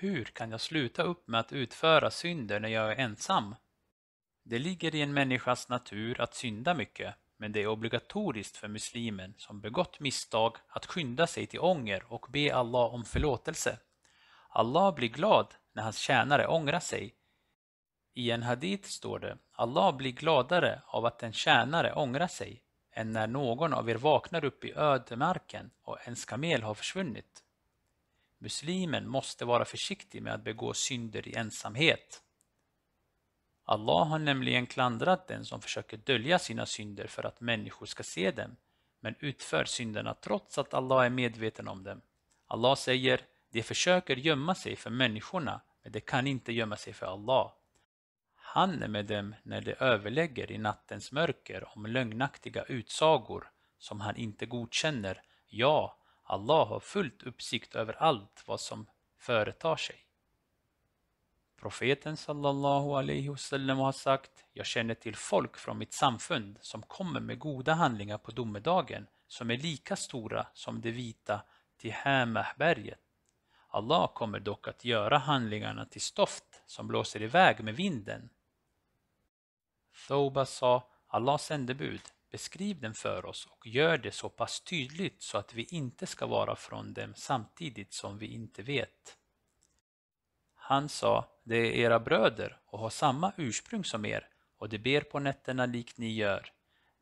Hur kan jag sluta upp med att utföra synder när jag är ensam? Det ligger i en människas natur att synda mycket, men det är obligatoriskt för muslimen som begått misstag att skynda sig till ånger och be Allah om förlåtelse. Allah blir glad när hans tjänare ångrar sig. I en hadith står det Allah blir gladare av att en tjänare ångrar sig än när någon av er vaknar upp i ödemarken och ens kamel har försvunnit. Muslimen måste vara försiktig med att begå synder i ensamhet. Allah har nämligen klandrat den som försöker dölja sina synder för att människor ska se dem, men utför synderna trots att Allah är medveten om dem. Allah säger, de försöker gömma sig för människorna, men de kan inte gömma sig för Allah. Han är med dem när de överlägger i nattens mörker om lögnaktiga utsagor som han inte godkänner. Ja, Allah har fullt uppsikt över allt vad som företar sig. Profeten sallallahu alaihi wasallam har sagt Jag känner till folk från mitt samfund som kommer med goda handlingar på domedagen som är lika stora som det vita till Hamahberget. Allah kommer dock att göra handlingarna till stoft som blåser iväg med vinden. Thoba sa, Allahs sändebud, Beskriv den för oss och gör det så pass tydligt så att vi inte ska vara från dem samtidigt som vi inte vet. Han sa, det är era bröder och har samma ursprung som er och de ber på nätterna likt ni gör.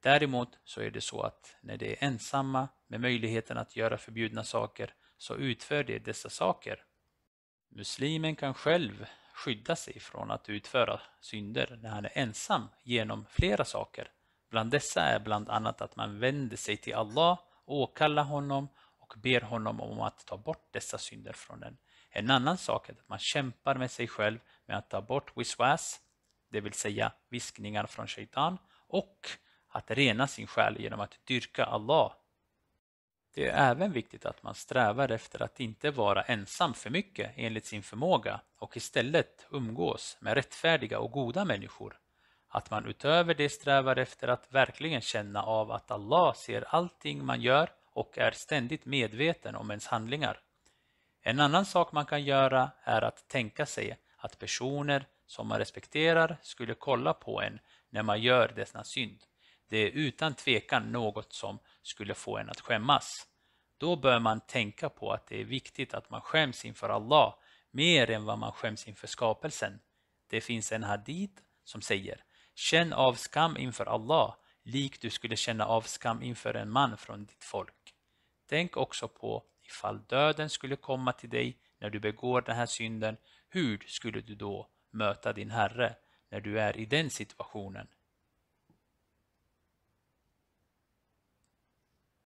Däremot så är det så att när de är ensamma med möjligheten att göra förbjudna saker så utför de dessa saker. Muslimen kan själv skydda sig från att utföra synder när han är ensam genom flera saker Bland dessa är bland annat att man vänder sig till Allah, åkallar honom och ber honom om att ta bort dessa synder från en. En annan sak är att man kämpar med sig själv med att ta bort wiswas, det vill säga viskningar från shaitan, och att rena sin själ genom att dyrka Allah. Det är även viktigt att man strävar efter att inte vara ensam för mycket enligt sin förmåga och istället umgås med rättfärdiga och goda människor att man utöver det strävar efter att verkligen känna av att Allah ser allting man gör och är ständigt medveten om ens handlingar. En annan sak man kan göra är att tänka sig att personer som man respekterar skulle kolla på en när man gör dessa synd. Det är utan tvekan något som skulle få en att skämmas. Då bör man tänka på att det är viktigt att man skäms inför Allah mer än vad man skäms inför skapelsen. Det finns en hadith som säger Känn av skam inför Allah, likt du skulle känna av skam inför en man från ditt folk. Tänk också på ifall döden skulle komma till dig när du begår den här synden, hur skulle du då möta din Herre när du är i den situationen?